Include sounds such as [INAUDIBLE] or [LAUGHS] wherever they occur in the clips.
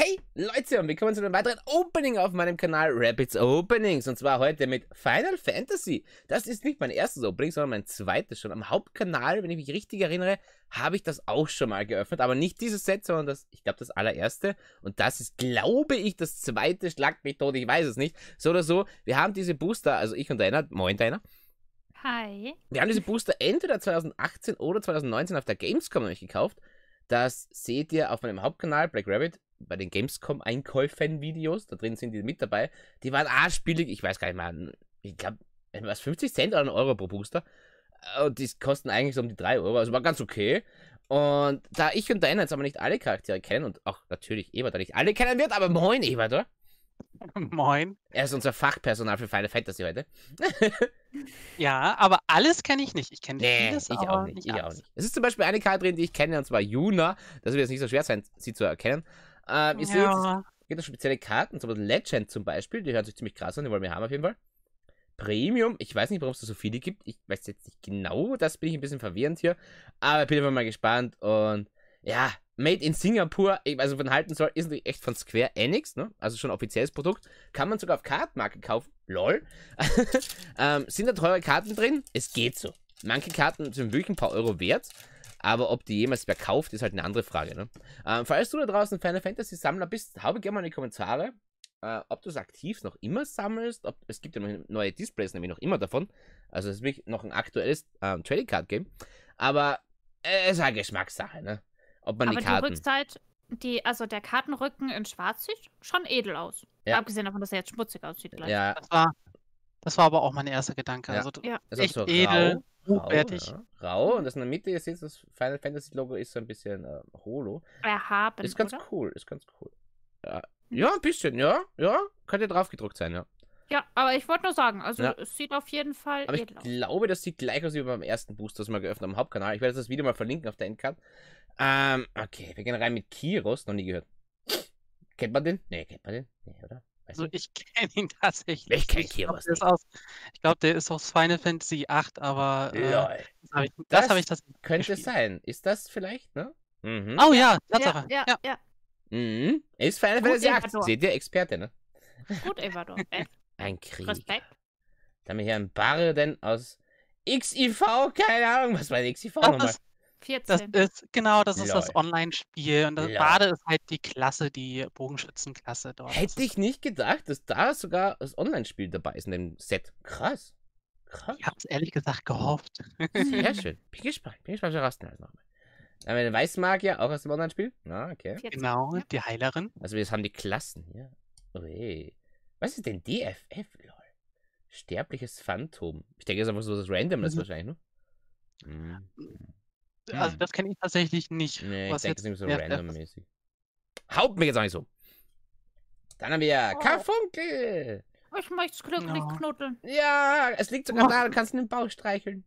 Hey Leute und willkommen zu einem weiteren Opening auf meinem Kanal Rabbits Openings und zwar heute mit Final Fantasy. Das ist nicht mein erstes Opening, sondern mein zweites schon. Am Hauptkanal, wenn ich mich richtig erinnere, habe ich das auch schon mal geöffnet, aber nicht dieses Set, sondern das, ich glaube das allererste und das ist, glaube ich, das zweite Schlag mich tot, ich weiß es nicht. So oder so, wir haben diese Booster, also ich und Deiner, moin Deiner. Hi. Wir haben diese Booster entweder 2018 oder 2019 auf der Gamescom nämlich gekauft. Das seht ihr auf meinem Hauptkanal, Black Rabbit, bei den Gamescom-Einkäufen-Videos, da drin sind die mit dabei, die waren arschbillig, ich weiß gar nicht mehr, ich glaube, äh, was, 50 Cent oder einen Euro pro Booster. Äh, und die kosten eigentlich so um die 3 Euro, also war ganz okay. Und da ich und Diana jetzt aber nicht alle Charaktere kennen und auch natürlich Ebert nicht alle kennen wird, aber moin Ebert, oder? [LAUGHS] Moin. Er ist unser Fachpersonal für Final Fantasy heute. [LAUGHS] ja, aber alles kenne ich nicht. Ich kenne nee, vieles, ich auch nicht. nicht ich alles. auch nicht. Es ist zum Beispiel eine Karte drin, die ich kenne, und zwar Juna. Das wird jetzt nicht so schwer sein, sie zu erkennen. Ähm, ihr seht, es gibt spezielle Karten, zum Beispiel Legend zum Beispiel, die hört sich ziemlich krass an, die wollen wir haben auf jeden Fall. Premium, ich weiß nicht, warum es da so viele gibt, ich weiß jetzt nicht genau, das bin ich ein bisschen verwirrend hier, aber bin einfach mal gespannt und ja, Made in Singapore, also von halten soll, ist natürlich echt von Square Enix, ne? also schon offizielles Produkt. Kann man sogar auf Kartmarke kaufen, lol. [LAUGHS] ähm, sind da teure Karten drin? Es geht so. Manche Karten sind wirklich ein paar Euro wert. Aber ob die jemals wer kauft, ist halt eine andere Frage. Ne? Ähm, falls du da draußen Final Fantasy Sammler bist, habe gerne mal in die Kommentare, äh, ob du es aktiv noch immer sammelst. Ob, es gibt ja noch neue Displays nämlich noch immer davon. Also es ist wirklich noch ein aktuelles ähm, Trading Card Game. Aber äh, es äh, ist eine halt Geschmackssache, ne? Ob man Aber die Karten. Die Rückzeit, die, also der Kartenrücken in Schwarz sieht schon edel aus. Ja. Abgesehen davon, dass er jetzt schmutzig aussieht. Gleich. Ja. Das war, das war aber auch mein erster Gedanke. Ja. Also, ja. echt so edel. Grau hochwertig. Rau, ja. Rau und das in der Mitte ist jetzt das Final Fantasy Logo ist so ein bisschen äh, holo. Erhaben. Ist ganz oder? cool, ist ganz cool. Ja. Mhm. ja, ein bisschen, ja, ja. Könnte drauf gedruckt sein, ja. Ja, aber ich wollte nur sagen, also ja. es sieht auf jeden Fall. Aber ich glaube, das sieht gleich aus wie beim ersten Booster, das wir geöffnet haben, am Hauptkanal. Ich werde das Video mal verlinken auf der Endcard. Ähm, okay, wir gehen rein mit Kiros, noch nie gehört. Kennt man den? Nee, kennt man den? Nee, oder? Also mhm. ich [LAUGHS] kenne ihn tatsächlich. Ich kenne Kirmes. Ich glaube, der, glaub, der, ist aus Final Fantasy VIII, aber äh, Lol. das habe ich, das, das ich tatsächlich Könnte es sein. Ist das vielleicht, ne? Mhm. Oh ja, Tatsache. Ja, ja, ja. ja. Mhm. Ist Final Fantasy VIII. Seht ihr, Experte, ne? Gut, Evador. [LAUGHS] Ein Krieg. Respekt. Dann haben wir hier einen Barden aus XIV, keine Ahnung, was war XIV nochmal? 14. Das ist, genau, das ist Lol. das Online-Spiel. Und das Bade ist halt die Klasse, die Bogenschützenklasse dort. Hätte ich nicht gedacht, dass da sogar das Online-Spiel dabei ist in dem Set. Krass. Krass. Ich hab's ehrlich gesagt gehofft. Sehr [LAUGHS] schön. Bin gespannt. Bin gespannt, was das nochmal. Aber der Weißmagier auch aus dem Online-Spiel? Ah, okay. Genau, die Heilerin. Also, wir haben die Klassen hier. Ui. Was ist denn DFF, lol? Sterbliches Phantom. Ich denke, das ist einfach so das Random, das mhm. wahrscheinlich, ne? Mhm. Also hm. Also das kenne ich tatsächlich nicht. Nee, ich denke, das ist so randommäßig. Haut mir jetzt auch nicht so. Dann haben wir oh. Karfunkel. Ich möchte es glücklich no. knuddeln. Ja, es liegt sogar oh. da, du kannst den Bauch streicheln.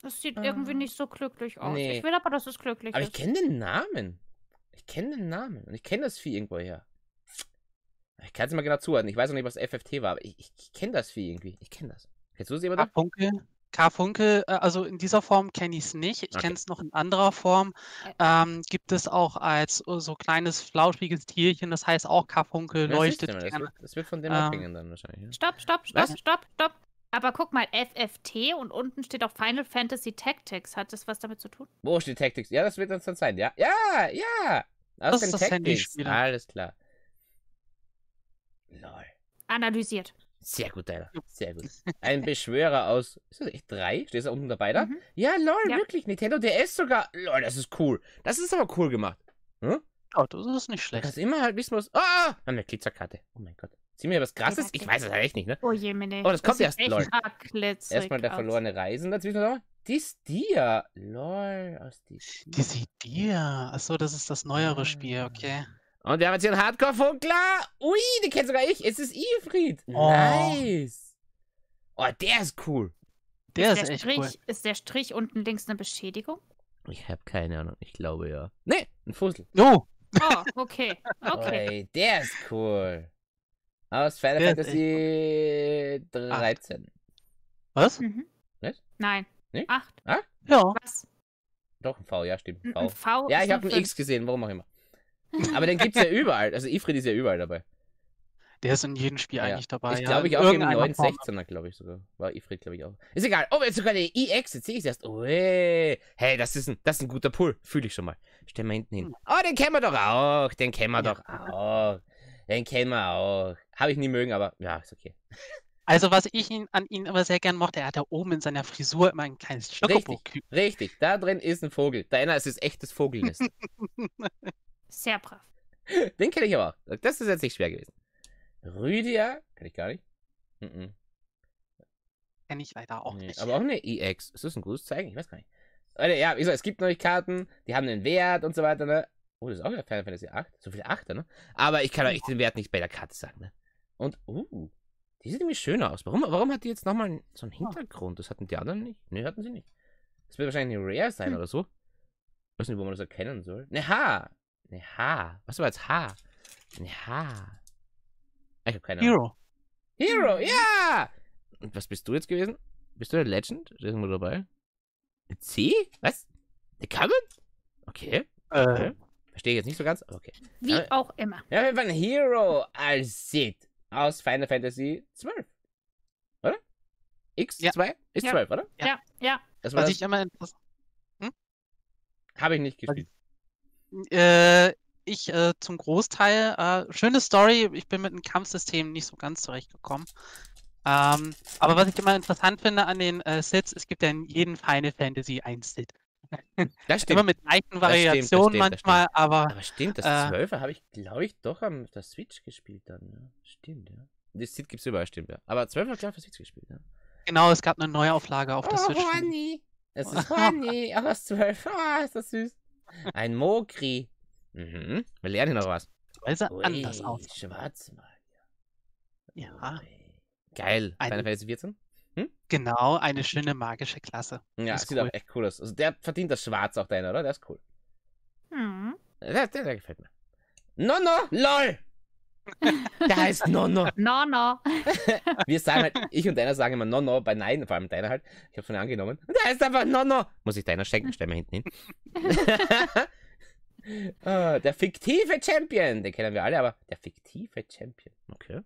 Das sieht ah. irgendwie nicht so glücklich aus. Nee. Ich will aber, dass es glücklich aber ist. Aber ich kenne den Namen. Ich kenne den Namen. Und ich kenne das Vieh irgendwoher. Ich kann es mal genau zuordnen. Ich weiß noch nicht, was FFT war, aber ich, ich, kenne das Vieh irgendwie. Ich kenne das. Kennst du es jemanden? Karfunkel? Karfunkel, äh, also in dieser Form kenne ich es nicht. Ich okay. kenne es noch in anderer Form. Ähm, gibt es auch als äh, so kleines flauschiges Tierchen, das heißt auch Karfunkel ja, leuchtet. Das wird, das, wird, von dem ähm, abhängen dann wahrscheinlich. Ja? Stopp, stopp, stopp, was? stopp, stopp. Aber guck mal, FFT und unten steht auch Final Fantasy Tactics. Hat das was damit zu tun? Wo steht Tactics? Ja, das wird uns dann sein, ja? Ja, ja! Aus das ist das Tactics. Alles klar. Lol. Analysiert. Sehr gut, Tyler. Sehr gut. [LAUGHS] Ein Beschwörer aus. Ist das echt drei? Steht da unten dabei da? Mhm. Ja, lol, ja. wirklich. Nintendo DS sogar. Lol, das ist cool. Das ist aber cool gemacht. Hm? Oh, das ist nicht schlecht. Das immer halt wissen muss. Ah! Oh, eine Glitzerkarte. Oh mein Gott. Zieh mir was krasses? Ich weiß es halt echt nicht, ne? Oh je, meine. Oh, das kommt erst, lol. Erstmal der verlorene Reisen dazwischen nochmal. Dies Dia. Lol, aus Dies Dia. Achso, das ist das neuere Spiel, ah. okay. Und wir haben jetzt hier einen Hardcore-Funkler. Ui, den kennt sogar ich. Es ist Ifrit. Oh. Nice. Oh, der ist cool. Der ist, ist der echt Strich, cool. Ist der Strich unten links eine Beschädigung? Ich habe keine Ahnung. Ich glaube ja. Nee, ein Fussel. Oh. Oh, okay. [LAUGHS] Okay. Oi, der ist cool. Aus Final der Fantasy 13. Was? Mhm. Was? Nein. Nee? Acht. Ah? Ja. Was? Doch, ein V, ja, stimmt. Ein v. Ein v ja, ich habe ein X gesehen. Warum auch immer. Aber den gibt es ja überall. Also Ifrit ist ja überall dabei. Der ist in jedem Spiel ja. eigentlich dabei. Ich glaube ich, ja. auch im 916er, glaube ich sogar. War Ifrit, glaube ich, auch. Ist egal. Oh, jetzt sogar die EX. Jetzt sehe ich es erst. Oh, hey, das ist, ein, das ist ein guter Pull. Fühle ich schon mal. Stell mal hinten hin. Hm. Oh, den kennen wir doch auch. Den kennen wir ja. doch auch. Den kennen wir auch. Habe ich nie mögen, aber ja, ist okay. Also, was ich ihn, an ihm aber sehr gern mochte, er hat da oben in seiner Frisur immer ein kleines Schokobo. Richtig, richtig, da drin ist ein Vogel. Deiner ist es echtes Vogelnest. [LAUGHS] Sehr brav. Den kenne ich aber. auch. Also, das ist jetzt nicht schwer gewesen. Rüdia, kenne ich gar nicht. Mm -mm. Kenne ich leider auch nee, nicht. Aber auch eine EX. Ist das ein gutes Zeichen? Ich weiß gar nicht. Oder, ja, wie so, es gibt neue Karten, die haben einen Wert und so weiter, ne? Oh, das ist auch wieder Final Fantasy 8. So viele 8, ne? Aber ich kann euch den Wert nicht bei der Karte sagen, ne? Und, uh, die sieht nämlich schöner aus. Warum, warum hat die jetzt nochmal so einen oh. Hintergrund? Das hatten die anderen nicht? Ne, hatten sie nicht. Das wird wahrscheinlich eine Rare sein hm. oder so. Ich weiß nicht, wo man das erkennen soll. Ne, ha! Nee, H. Was war jetzt H? Nee, H. Ah, ich hab keine Ahnung. Hero. Hero, ja! Und was bist du jetzt gewesen? Bist du der Legend? Ist irgendwo dabei? C? Was? Der Common? Okay. Äh. okay. Verstehe ich jetzt nicht so ganz, aber okay. Wie aber, auch immer. Ja, wir waren Hero als Sid aus Final Fantasy 12. Oder? X2 ja. ist ja. 12, oder? Ja, ja. ja. Das Was das ich immer interessant. Hm? Habe ich nicht gespielt. Äh, ich äh, zum Großteil. Äh, schöne Story. Ich bin mit dem Kampfsystem nicht so ganz zurechtgekommen. Ähm, aber was ich immer interessant finde an den äh, Sits, es gibt ja in jedem Final Fantasy ein Sit. [LAUGHS] Das stimmt. immer mit leichten Variationen das stimmt, das stimmt, manchmal, aber. Aber stimmt, das 12 äh, habe ich, glaube ich, doch am der Switch gespielt dann. Ja. Stimmt, ja. Das Sit gibt es überall, stimmt, ja. Aber 12 habe ich auf der Switch gespielt, ja. Genau, es gab eine Neuauflage auf der oh, Switch. oh, Honey. Es ist Honey, [LAUGHS] aber 12, oh, ist das süß. Ein Mokri. Mhm. Wir lernen hier noch was. Also Ui, anders aus. Schwarzmagier. Ja. Ui. Geil. Eine, Final Fantasy 14? Hm? Genau, eine schöne magische Klasse. Ja, das sieht cool. auch echt cool aus. Also der verdient das Schwarz auch deiner, oder? Der ist cool. Mhm. Der, der, der gefällt mir. No, no, lol! Der heißt Nonno. [LAUGHS] Nonno. [LAUGHS] Wir sagen halt, ich und deiner sagen immer Nonno bei Nein, vor allem deiner halt. Ich hab's von dir angenommen. Der heißt einfach Nonno. Muss ich deiner schenken, stell mal hinten hin. [LAUGHS] Ah, der fiktive Champion. Den kennen wir alle, aber der fiktive Champion. Okay.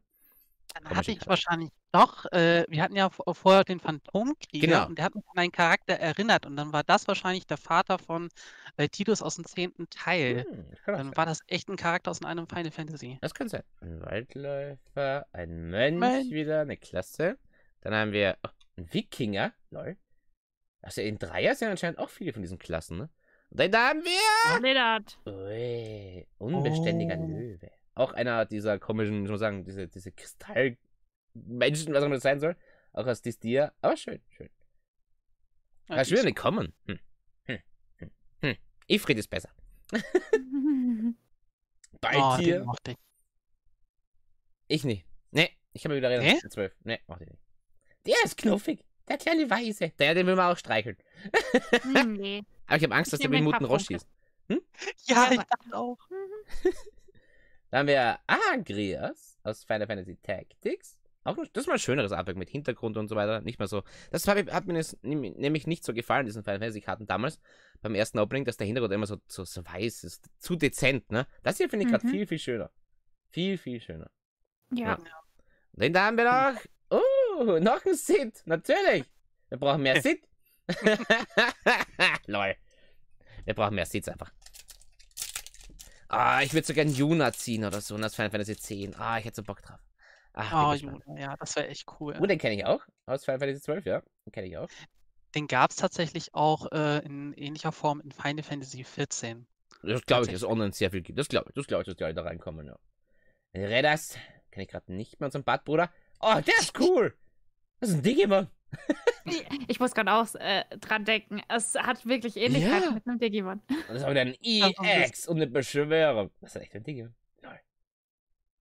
Dann hatte ich, ich wahrscheinlich doch, äh, wir hatten ja äh, vorher den Phantomkrieger genau. und der hat mich an einen Charakter erinnert und dann war das wahrscheinlich der Vater von äh, Titus aus dem zehnten Teil. Hm, dann sein. war das echt ein Charakter aus einem Final Fantasy. Das kann sein. Ein Waldläufer, ein Mönch mein... wieder, eine Klasse. Dann haben wir oh, einen Wikinger, lol. Also in Dreier sind anscheinend auch viele von diesen Klassen, ne? Und dann haben wir... Ui, unbeständiger oh. Löwe. Auch einer dieser komischen, ich muss sagen, diese, diese Kristallmenschen, was auch immer das sein soll. Auch aus Distia. Aber schön, schön. Ja, Hast du wieder nicht kommen? Hm. Hm. Hm. Hm. Ifrit ist besser. [LAUGHS] Bei oh, dir. Mochte ich. ich nicht. Nee, ich habe wieder Reden. Nee? 12. Nee, mach ich nicht. Der ist knuffig. Der kleine Weiße. Der, den will man auch streicheln. Hm, nee. [LAUGHS] Aber ich habe Angst, dass der mit Minuten Rost schießt. Hm? Ja, ich dachte auch. Mhm. Dann haben wir Agrias aus Final Fantasy Tactics. Auch das ist mal ein schöneres Artwork mit Hintergrund und so weiter. Nicht mehr so. Das hat, hat mir nämlich nicht so gefallen, diesen Final Fantasy Karten damals beim ersten Opening, dass der Hintergrund immer so, so, so weiß ist. Zu dezent, ne? Das hier finde ich mhm. viel, viel schöner. Viel, viel schöner. Ja. ja. Den da haben wir noch. Oh, noch ein Sid. Natürlich. Wir brauchen mehr [LAUGHS] Sid. [LAUGHS] Lol. Wir brauchen mehr Sitz einfach. Ah, ich würde so gerne Juna ziehen oder so. Und das Final Fantasy 10. Ah, ich hätte so Bock drauf. Ach, oh, Juna, ja, das wäre echt cool. Und den kenne ich auch. Aus Final Fantasy 12, ja. Den kenne ich auch. Den gab es tatsächlich auch äh, in ähnlicher Form in Final Fantasy 14. Das glaube ich, dass es online sehr viel gibt. Das glaube ich, das glaube ich, dass die alle da reinkommen, ja. Redders, kenne ich gerade nicht mehr unseren Bad, Bruder. Oh, der ist cool! Das ist ein Digimon ich muss gerade auch äh, dran denken. Es hat wirklich Ähnlichkeit ja. mit einem Digimon. das ist auch wieder ein [LAUGHS] EX und eine Beschwörung. Das ist echt ein Digimon.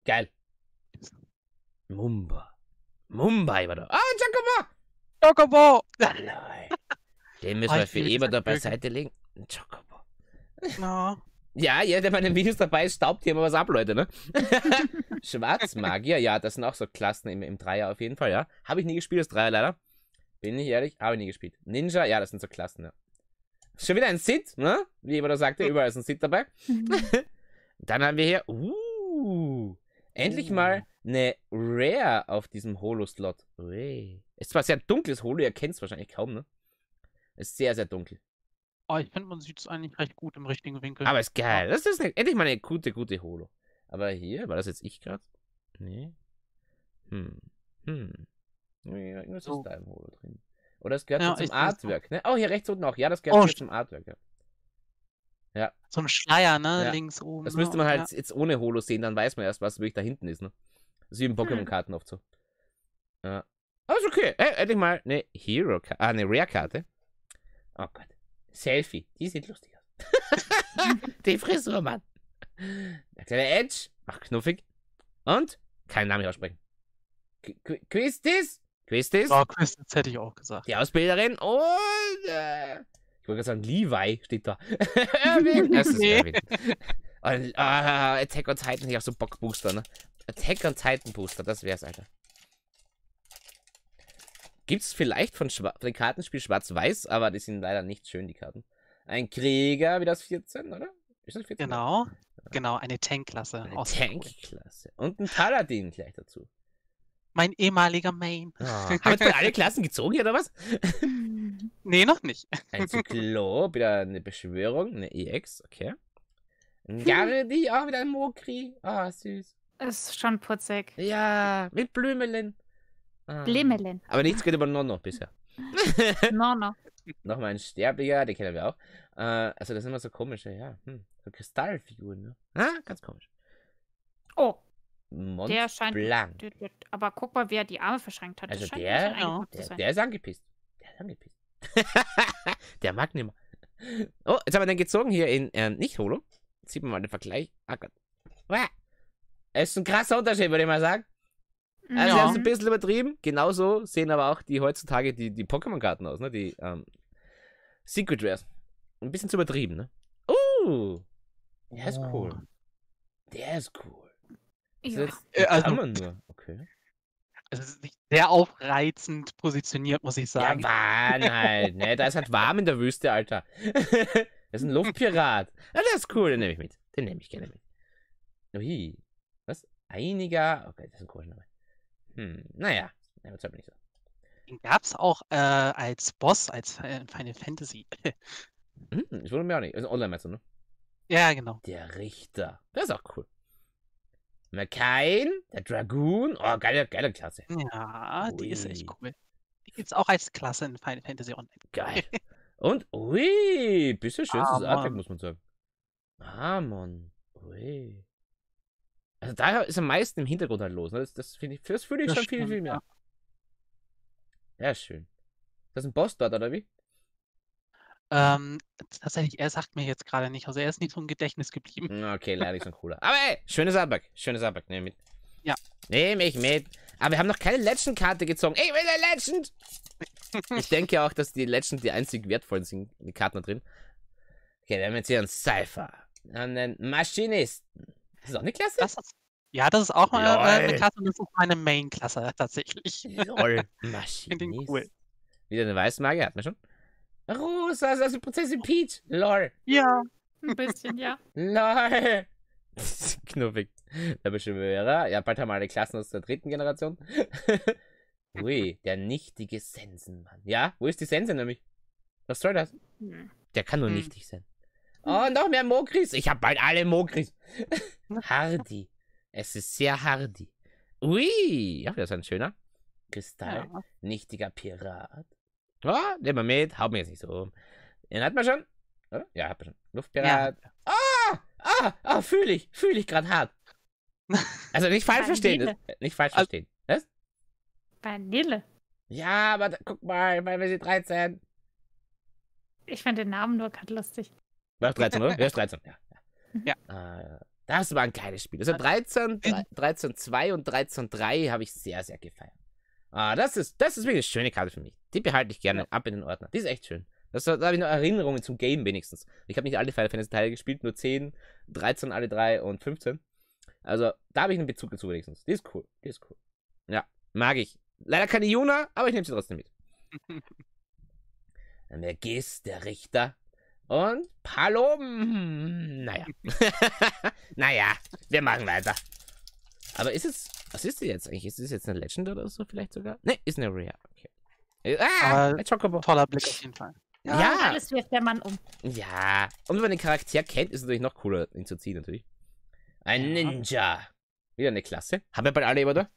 Geil. Mumba. Mumbai war da. Ah, Chocobo! Chocobo! Ah, nein. Den müssen wir für immer da beiseite legen. Chocobo. No. Ja, jeder, der bei den Videos dabei ist, staubt hier immer was ab, Leute, ne? [LAUGHS] Schwarzmagier, ja, das sind auch so Klassen im, im Dreier auf jeden Fall, ja. Habe ich nie gespielt, das Dreier leider. Bin ich ehrlich? Habe ich nie gespielt. Ninja, ja, das sind so Klassen, ja. Schon wieder ein Sit, ne? Wie immer da sagte, überall ist ein Sit dabei. Mhm. [LAUGHS] Dann haben wir hier, uh, endlich mal eine Rare auf diesem Holo-Slot. Ist zwar sehr dunkles Holo, ihr kennt es wahrscheinlich kaum, ne? Ist sehr, sehr dunkel. Oh, ich finde, man sieht es eigentlich recht gut im richtigen Winkel. Aber ist geil. Das ist eine, endlich mal eine gute, gute Holo. Aber hier, war das jetzt ich gerade? Nee. Hm. Hm. Ja, irgendwas so. ist da im Holo drin. Oder es gehört ja, zum Artwork, ne? Oh, hier rechts unten auch. Ja, das gehört oh, zum Artwork, ja. ja. So Schleier, ne? Ja. Links oben. Das müsste man halt jetzt ohne Holo sehen, dann weiß man erst, was wirklich da hinten ist, ne? Das ist wie in hm. Pokémon-Karten oft so. Ja. Aber ist okay. Hey, äh, endlich mal eine Hero-Karte. Ah, eine Rare-Karte. Oh Gott. Selfie. Die sieht lustig aus. [LAUGHS] Die Frisur, Mann. Der kleine Edge. Ach, knuffig. Und? Keinen Namen aussprechen. Quistis? Quistis? Oh, Quistis hätte ich auch gesagt. Die Ausbilderin und. Äh, ich wollte gerade sagen, Levi steht da. [LAUGHS] Erwin. das ist Erwin. Und, ah, Attack on Titan, ich hab so Bock Booster, ne? Attack on Titan Booster, das wär's, Alter. Gibt's vielleicht von, Schwa von Kartenspiel Schwarz-Weiß, aber die sind leider nicht schön, die Karten. Ein Krieger, wie das 14, oder? Ist das 14? Genau, genau, eine Tankklasse. Tankklasse. Und ein Paladin gleich dazu. Mein ehemaliger Main. Ja. [LAUGHS] Haben wir alle Klassen gezogen oder was? nee, noch nicht. Ein Zyklop, [LAUGHS] wieder eine Beschwörung, eine EX, okay. Ein hm. Gardi, auch wieder ein Mokri. Ah, oh, süß. Ist schon putzig. Ja, mit Blümelen. Ah. Blümelen. Aber nichts geht über Nonno bisher. [LAUGHS] Nonno. Nochmal ein Sterblicher, den kennen wir auch. Äh, also das sind immer so komische, ja. Hm. So Kristallfiguren, ne? Ah, ganz komisch. Mont der scheint, Blanc. Der, der, aber guck mal, wer die Arme verschränkt hat. Also der, genau. der, der, ist angepisst. Der ist angepisst. [LAUGHS] der mag nicht mehr. Oh, jetzt haben wir dann gezogen hier in ähm, Nicht-Holo. Jetzt sieht man mal den Vergleich. Ah Gott. Es ist ein krasser Unterschied, würde ich mal sagen. Also, ja. sie haben ein bisschen übertrieben. Genauso sehen aber auch die heutzutage die, die Pokémon-Karten aus, ne? Die ähm, Secret Rares. Ein bisschen zu übertrieben, ne? Oh! Uh, der ist cool. Der ist cool. Ja. Äh, also, okay. Also es ist nicht sehr aufreizend positioniert, muss ich sagen. Ja, Mann, halt, ne? Da ist halt warm in der Wüste, Alter. [LAUGHS] das ist ein Luftpirat. Ja, ah, das ist cool, den nehme ich mit. Den nehme ich gerne mit. Ui. Was? Einiger. Okay, das ist ein komischer Name. Hm, naja, nehmen wir nicht so. Den gab es auch äh, als Boss, als äh, Final Fantasy. [LAUGHS] hm, ich wundere mich auch nicht. Das ist ein online meinst ne? Ja, genau. Der Richter. Das ist auch cool. McCain, der Dragoon. Oh, geile, geile Klasse. Ja, ui. die ist echt cool. Die gibt's auch als Klasse in Final Fantasy Online. Geil. [LAUGHS] Und, ui, bisschen schönstes ah, Artwork, muss man sagen. Ah, Mann. Ui. Also da ist am meisten im Hintergrund halt los. Ne? Das, das finde ich, das fühle ich das schon stimmt, viel, viel mehr. Ja. ja, schön. Das ist ein Boss dort, oder wie? Ähm, tatsächlich, er sagt mir jetzt gerade nicht. Also er ist nicht so im Gedächtnis geblieben. Hm, [LAUGHS] okay, leider ist ein cooler. Aber ey, schönes Artback. Schönes Artback. Nehme mit. Ja. Nehm ich mit. Aber wir haben noch keine Legend-Karte gezogen. Ich will der Legend! ich [LAUGHS] denke auch, dass die Legend die einzig wertvollen sind. Die Karten da drin. Okay, wir haben jetzt hier einen Cypher. Einen Maschinisten. Das ist auch eine Klasse. Das ist, ja, das ist auch mal äh, eine Klasse. Das ist meine Main-Klasse tatsächlich. Lol, [LAUGHS] Maschinist. Cool. Wieder eine Weißmagier, hat man schon. Rosa, also Prinzessin Peach? Lol. Ja. Ein bisschen, ja. [LAUGHS] Lol. [LAUGHS] Knuffig. Da Der Beschwörer. Ja, bald haben wir alle Klassen aus der dritten Generation. [LAUGHS] Ui, der nichtige Sensenmann. Ja, wo ist die Sense nämlich? Was soll das? Hm. Der kann nur hm. nichtig sein. Oh, noch mehr Mokris. Ich hab bald alle Mokris. hardy. Es ist sehr hardy. Ui, ja, das ist ein schöner Kristall. Ja. Nichtiger Pirat. Ah, nimm mal mit, hau wir jetzt nicht so um. Den hat man schon. Ja, hat man schon. Luftpirat. Ja. Ah, ah, ah, fühle ich, fühle ich gerade hart. Also nicht falsch verstehen. nicht falsch also verstehen. Was? Vanille. Ja, aber da, guck mal, weil wir sind 13. Ich fand den Namen nur gerade lustig. War 13, oder? Ja, 13, ja. Ja. Mhm. Ah, das war ein geiles Spiel. Also 13, 13, 2 und 13, 3 habe ich sehr, sehr gefeiert. Ah, das ist, das ist wirklich eine schöne Karte für mich. Die behalte ich gerne ja. ab in den Ordner. Die ist echt schön. Das, da habe ich noch Erinnerungen zum Game wenigstens. Ich habe nicht alle Final Fantasy Teile gespielt, nur 10, 13 alle 3 und 15. Also, da habe ich einen Bezug dazu wenigstens. Die ist cool. Die ist cool. Ja, mag ich. Leider keine Juna, aber ich nehme sie trotzdem mit. [LAUGHS] der Gis, der Richter. Und Palom. Naja. [LAUGHS] [LAUGHS] naja, wir machen weiter. Aber ist es. Was ist sie jetzt eigentlich? Ist das jetzt eine Legend oder so vielleicht sogar? Ne, ist eine Rare. Okay. Äh, ah, Chocobo. toller Blick auf jeden Fall. Ja, ja. wirft der Mann um. Ja, und wenn man den Charakter kennt, ist es natürlich noch cooler, ihn zu ziehen natürlich. Ein ja. Ninja. Wieder eine Klasse. Haben wir bald alle immer da?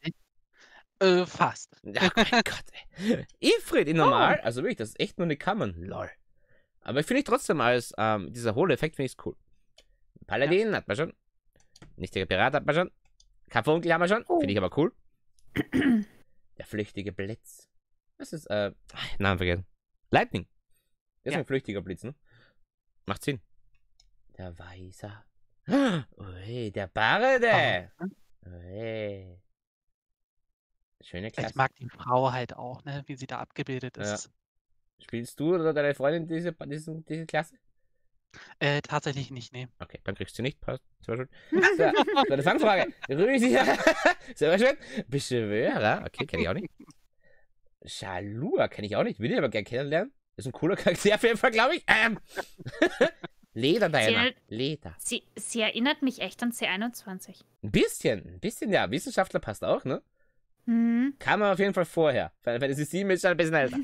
Äh, fast. Ach [LAUGHS] mein Gott, ey. Ifrit in normal, oh. also wirklich, das ist echt nur eine Kammern. Lol. Aber ich finde ich trotzdem als ähm, dieser hohle Effekt finde ich cool. Paladin ja. hat man schon. Nichtiger Pirat hat man schon. Karfunkel haben wir schon. Oh. Finde ich aber cool. Der flüchtige Blitz. Das ist, äh, ah, Namen vergessen. Lightning. Das ja. ist ein flüchtiger Blitz, ne? Macht Sinn. Der Weiser. Ui, der Barde. Ui. Schöne Klasse. Ich mag die Frau halt auch, ne? Wie sie da abgebildet ist. Ja. Spielst du oder deine Freundin diese, diese, diese Klasse? Äh, tatsächlich nicht, nee. Okay, dann kriegst du nicht. Passt. Sehr schön. [LAUGHS] So, so eine Fangfrage. Rüdiger. [LAUGHS] Sehr schön. Beschwörer. Okay, kenne ich auch nicht. Shalua kenne ich auch nicht. Will ich aber gerne kennenlernen. Ist ein cooler Charakter auf jeden Fall, glaube ich. Ähm. [LAUGHS] Leder, Diana. Sie, Leder. Sie, sie erinnert mich echt an C21. Ein bisschen, ein bisschen, ja. Wissenschaftler passt auch, ne? Mhm. Kam man auf jeden Fall vorher. Weil es ist sie mit schon ein bisschen älter.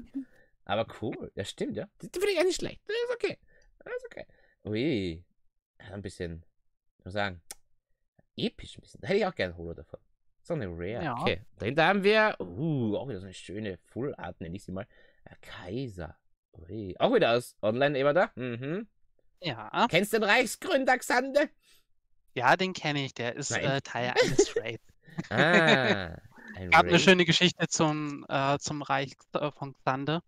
aber cool, ja stimmt, ja. die finde ich eigentlich schlecht. Das ist okay. Alles okay. Ui. Ein bisschen, ich muss sagen, episch ein bisschen. Da hätte ich auch gerne Holo davon. So eine Rare. Ja. Okay. Dahinter haben wir, uh, auch wieder so eine schöne Full Art, nenne ich sie mal. Äh, Kaiser. Ui. Auch wieder aus Online immer da. Mhm. Ja. Kennst du den Reichsgründer Xande? Ja, den kenne ich. Der ist äh, Teil [LAUGHS] eines Raids. ah. Ich habe eine schöne Geschichte zum, äh, zum Reich äh, von Xande.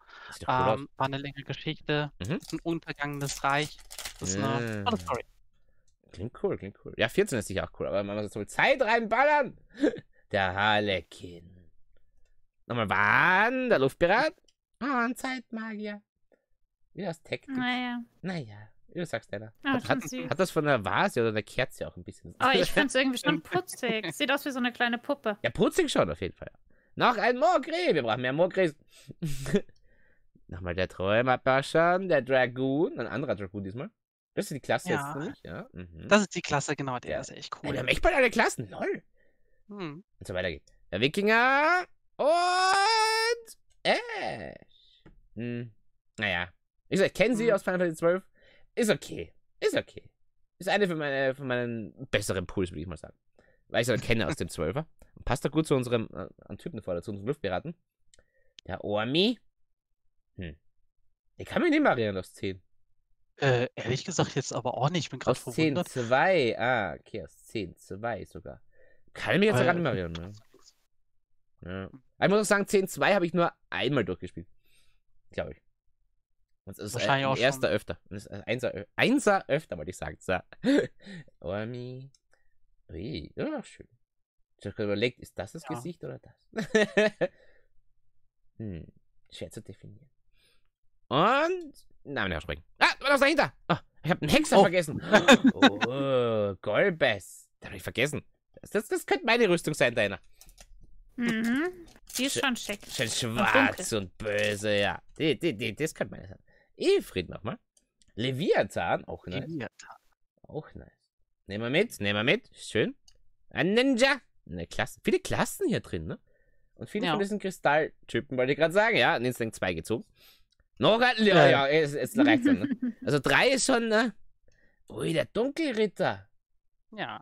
Ähm, war eine längere Geschichte, mhm. ein Untergang Reich. Das yeah. ist eine Story. Klingt cool, klingt cool. Ja, 14 ist sicher auch cool, aber man muss jetzt wohl Zeit reinballern. [LAUGHS] Der Harlekin. Nochmal wann? Der Luftpirat? Oh, ein Zeitmagier. Wie aus Technik. Naja. Naja. Du sagst leider. Ah, hat, hat, hat, das von der Vase oder der Kerze auch ein bisschen. Oh, ich [LAUGHS] find's irgendwie schon putzig. Sieht aus wie so eine kleine Puppe. Ja, putzig schon auf jeden Fall. Noch ein Morgree. Wir brauchen mehr Morgrees. [LAUGHS] Nochmal der Träumer Baschan, der Dragoon, ein anderer Dragoon diesmal. Das ist die Klasse ja. jetzt nicht, ja? Mhm. Das ist die Klasse, genau, der ja. ist echt cool. Ja, wir haben echt bald alle Klassen, lol. Hm. Und so weiter geht's. Der Wikinger und Ash. Hm. Naja. Ich kenne Sie hm. aus Final Fantasy 12? Ist okay. Ist okay. Ist eine von, meine, äh, von meinen besseren Pools, würde ich mal sagen. Weil ich es halt kenne aus dem [LAUGHS] Zwölfer. er Passt doch gut zu unserem äh, Typen vor, zu unserem Luftberaten. Der Ormi. Hm. Ich kann mich nicht mehr erinnern aus 10. Äh, ehrlich gesagt jetzt aber auch nicht. Ich bin gerade Aus 10, 2. Ah, okay, aus 10, 2 sogar. Kann ich mich jetzt gerade nicht mehr erinnern. Ne? Ja. Ich muss auch sagen, 10, 2 habe ich nur einmal durchgespielt. Glaube ich. Und es ist äh, Wahrscheinlich ein, ein auch erster schon. öfter. Und es ist äh, Einser, äh, Einser öfter, wollte ich sagen. So. [LAUGHS] Omi. Ui, oh, schön. Ich habe überlegt, ist das das ja. Gesicht oder das? [LAUGHS] hm, schwer zu definieren. Und. Namen nicht springen. Ah, was ist dahinter? Oh, ah, ich habe einen Hexer oh. vergessen. [LAUGHS] oh, Golbes. Da habe ich vergessen. Das, das, das könnte meine Rüstung sein, deiner. Mhm. Die ist Sch schon schick. Schön schwarz und, und böse, ja. Die, die, die, das könnte meine sein. Efried nochmal. Leviathan, auch nice. Leviathan. Auch nice. Nehmen wir mit, nehmen wir mit. Schön. Ein Ninja. Eine Klasse. Viele Klassen hier drin, ne? Und viele ja. von diesen Kristalltypen, wollte ich gerade sagen, ja. Ein Instinct 2 gezogen. Noch ein, ja, ja, jetzt, jetzt reicht's ne? Also drei ist schon, ne? Ui, der Dunkelritter. Ja.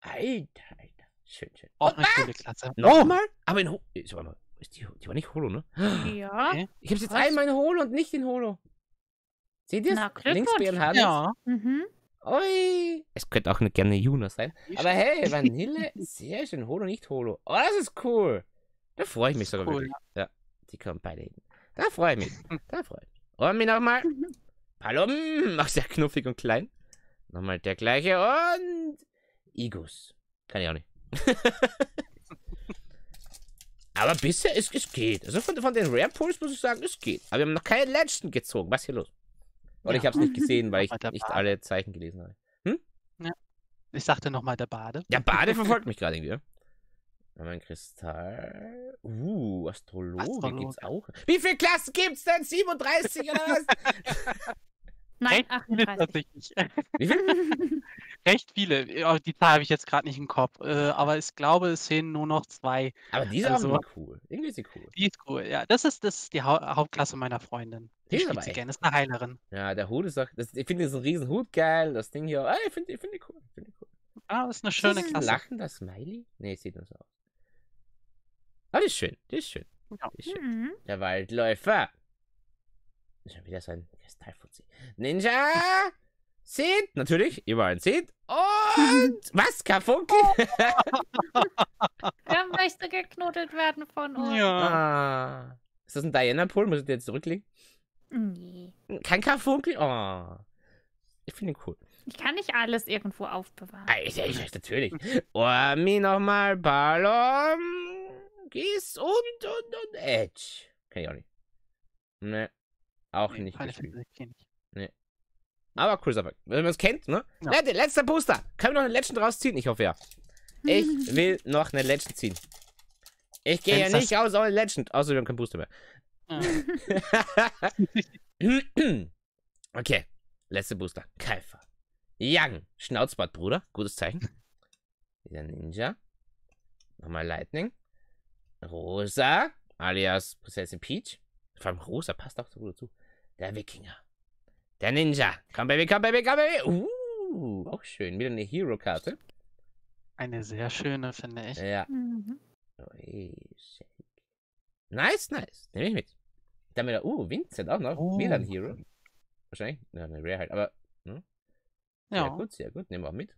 Alter, Alter. Schön, schön. Auch eine coole Klasse. Nochmal? Oh! Aber in Ho. Die, die war nicht Holo, ne? Ja. Okay. Ich hab's jetzt Was? einmal in Holo und nicht in Holo. Seht ihr es? Links bei Ja. Mhm. Oi. Es könnte auch eine, gerne Juno sein. Aber hey, [LAUGHS] Vanille, sehr schön. Holo, nicht Holo. Oh, das ist cool. Da freue ich mich sogar cool. wirklich. Ja, die kommen beide hin. Da freue ich mich. Da freue ich mich. Und mich nochmal. [LAUGHS] Palom. Auch sehr knuffig und klein. Nochmal der gleiche. Und Igus. Kann ich auch nicht. [LAUGHS] Aber bisher, es, es geht. Also von, von den Rare Pools muss ich sagen, es geht. Aber wir haben noch keinen letzten gezogen. Was ist hier los? Oder ja. ich habe es nicht gesehen, weil ich nicht alle Zeichen gelesen habe. Hm? Ja. Ich sagte nochmal der Bade. Der Bade [LAUGHS] verfolgt mich gerade irgendwie. Mein Kristall. Uh, Astrologe, Astrologe. gibt's auch. Wie viele Klassen gibt's denn? 37 oder was? [LAUGHS] [LAUGHS] Nein, Recht 38. viele tatsächlich. [LAUGHS] Recht viele. Oh, die Zahl habe ich jetzt gerade nicht im Kopf. Äh, aber ich glaube, es sehen nur noch zwei. Aber die sind also, auch cool. Irgendwie ist sie cool. Die ist cool, ja. Das ist, das ist die ha Hauptklasse meiner Freundin. Die, die spielt sie gerne. Das ist eine Heilerin. Ja, der Hut ist auch. Das, ich finde diesen riesen Hut geil. Das Ding hier. Ah, ich finde find die cool. Ich find die cool. Ah, das ist eine schöne ist Klasse. Lachen, das Smiley? Nee, sieht nur so aus. Aber die ist schön. Die ist schön. Ja. Die ist schön. Mhm. Der Waldläufer. Schon wieder sein heißt Teilfuzzi. Ninja! Seed, natürlich, immer ein Seed. Und [LAUGHS] was, Karfunkel? er oh. [LAUGHS] möchte geknotet werden von uns. Ja. Ah. Ist das ein Diana-Pool? Muss ich den jetzt zurücklegen? Nee. Kein Karfunkel? Oh. Ich finde ihn cool. Ich kann nicht alles irgendwo aufbewahren. Ah, ich, ich, natürlich. Ormi nochmal, Ballon. Gis und, und, und Edge. Kann ich auch nicht. Ne. Auch nee, nicht. Nee. Aber cool Sache. Wenn man es kennt, ne? Ja. Leute, letzter Booster. Können wir noch eine Legend rausziehen? Ich hoffe ja. Ich [LAUGHS] will noch eine Legend ziehen. Ich gehe ja nicht aus ohne Legend. Außer wir haben keinen Booster mehr. Ah. [LAUGHS] okay. Letzte Booster. Kaifer. Young. Schnauzbart, Bruder. Gutes Zeichen. Wieder [LAUGHS] Ninja. Nochmal Lightning. Rosa. Alias Prinzessin Peach. Vor allem Rosa passt auch so gut dazu. Der Wikinger. Der Ninja. Komm, Baby, komm, Baby, komm, Baby. Uh, auch schön. Wieder eine Hero-Karte. Eine sehr schöne, finde ich. Ja. Mhm. Nice, nice. Nehme ich mit. Dann wieder, uh, Vincent auch noch. Oh. Wieder ein Hero. Wahrscheinlich. Ja, eine Rare halt, aber. Hm? Ja. Sehr gut, sehr gut. Nehmen wir auch mit.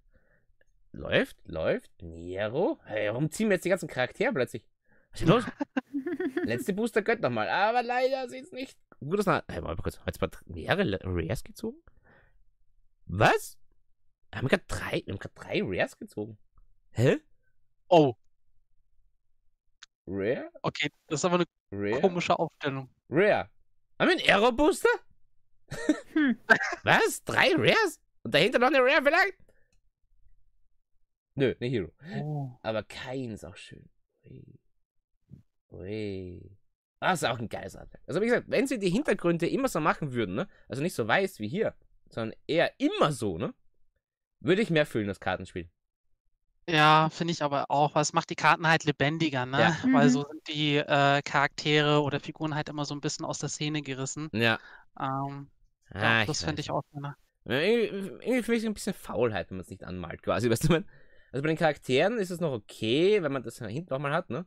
Läuft, läuft. Nero. Hey, warum ziehen wir jetzt die ganzen Charaktere plötzlich? Was ist los? [LAUGHS] Letzte Booster gönnt nochmal. Aber leider es nicht gut ist, hey, mal kurz, hat es mehrere Rares gezogen? Was? Wir haben gerade drei, wir haben gerade drei Rares gezogen. Hä? Oh. Rare? Okay, das ist aber eine Rare? komische Aufstellung. Rare. Haben wir einen Aero Booster? Hm. [LAUGHS] Was? Drei Rares? Und dahinter noch eine Rare vielleicht? Nö, eine Hero. Oh. Aber keins auch schön. Ui. Ui. Das ah, ist auch ein geiles Artwork. Also wie gesagt, wenn sie die Hintergründe immer so machen würden, ne? Also nicht so weiß wie hier, sondern eher immer so, ne? Würde ich mehr fühlen, das Kartenspiel. Ja, finde ich aber auch. Es macht die Karten halt lebendiger, ne? Ja. Mhm. Weil so mhm. sind die äh, Charaktere oder Figuren halt immer so ein bisschen aus der Szene gerissen. Ja. Ähm, ah, doch, das finde ich auch. Ne? Irgendwie finde ich ein bisschen Faulheit, wenn man es nicht anmalt, quasi, [LAUGHS] weißt du, mein? Also bei den Charakteren ist es noch okay, wenn man das hinten nochmal hat, ne?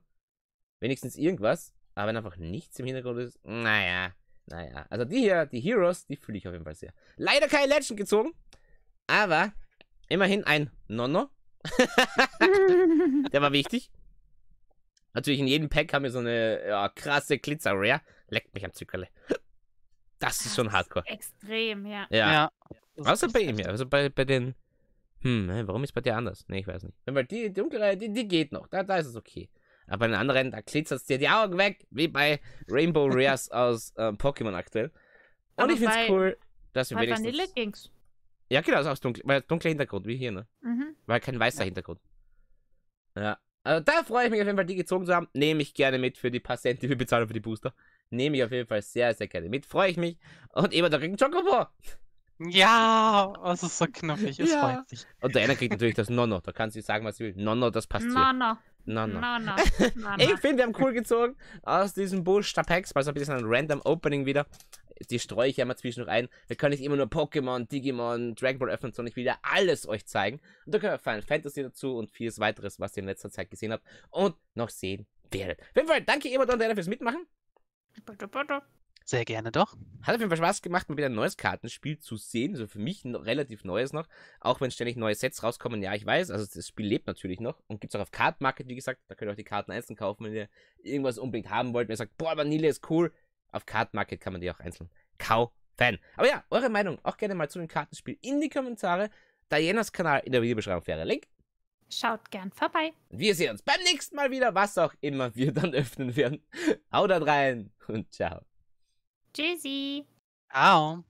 Wenigstens irgendwas. Aber wenn einfach nichts im Hintergrund ist, naja, naja. Also die hier, die Heroes, die fühle ich auf jeden Fall sehr. Leider kein Legend gezogen, aber immerhin ein Nonno. [LAUGHS] Der war wichtig. Natürlich in jedem Pack haben wir so eine ja, krasse Glitzer Rare. Leckt mich am Zückerle. Das ist schon hardcore. Ist extrem, ja. Ja. ja. Außer bei ihm, ja. Also bei, bei den. Hm, warum ist bei dir anders? Ne, ich weiß nicht. Weil die dunkle die, die geht noch. Da, da ist es okay. Aber in anderen, da glitzert dir die Augen weg, wie bei Rainbow Rares [LAUGHS] aus äh, Pokémon aktuell. Und Aber ich finde es cool, dass wir bei wenigstens... Vanille ging's. Ja, genau, ist aus dunkel, weil dunkler Hintergrund, wie hier, ne? Mhm. Weil kein weißer ja. Hintergrund. Ja. Also da freue ich mich auf jeden Fall, die gezogen zu haben. Nehme ich gerne mit für die Patienten, die wir bezahlen für die Booster. Nehme ich auf jeden Fall sehr, sehr gerne mit. Freue ich mich. Und immer der Ring Chocobo. Ja, es ist so knuffig, es ja. freut sich. Und Diana kriegt natürlich das Nonno. Da kann sie sagen, was sie will. Nonno, das passt Nonno. hier. Nonno. Nonno. Nonno. [LAUGHS] ich finde, wir haben cool gezogen aus diesem Buchstabhex. Mal so ein bisschen ein random Opening wieder. Die streue ich ja mal zwischendurch ein. Wir können nicht immer nur Pokémon, Digimon, Dragon Ball öffnen, sondern ich will ja alles euch zeigen. Und da können wir Final Fantasy dazu und vieles weiteres, was ihr in letzter Zeit gesehen habt und noch sehen werdet. Auf jeden Fall, danke immer und Diana fürs Mitmachen. Bitte, bitte. Sehr gerne doch. Hat auf jeden Fall Spaß gemacht, mal wieder ein neues Kartenspiel zu sehen. Also für mich ein relativ neues noch. Auch wenn ständig neue Sets rauskommen. Ja, ich weiß. Also das Spiel lebt natürlich noch. Und gibt es auch auf Card Market, wie gesagt. Da könnt ihr auch die Karten einzeln kaufen, wenn ihr irgendwas unbedingt haben wollt. Wenn ihr sagt, boah, Vanille ist cool. Auf Card Market kann man die auch einzeln kaufen. Aber ja, eure Meinung auch gerne mal zu dem Kartenspiel in die Kommentare. Dianas Kanal in der Videobeschreibung wäre Link. Schaut gern vorbei. Wir sehen uns beim nächsten Mal wieder, was auch immer wir dann [LAUGHS] öffnen werden. Haut rein und ciao. Jizzy. Ow.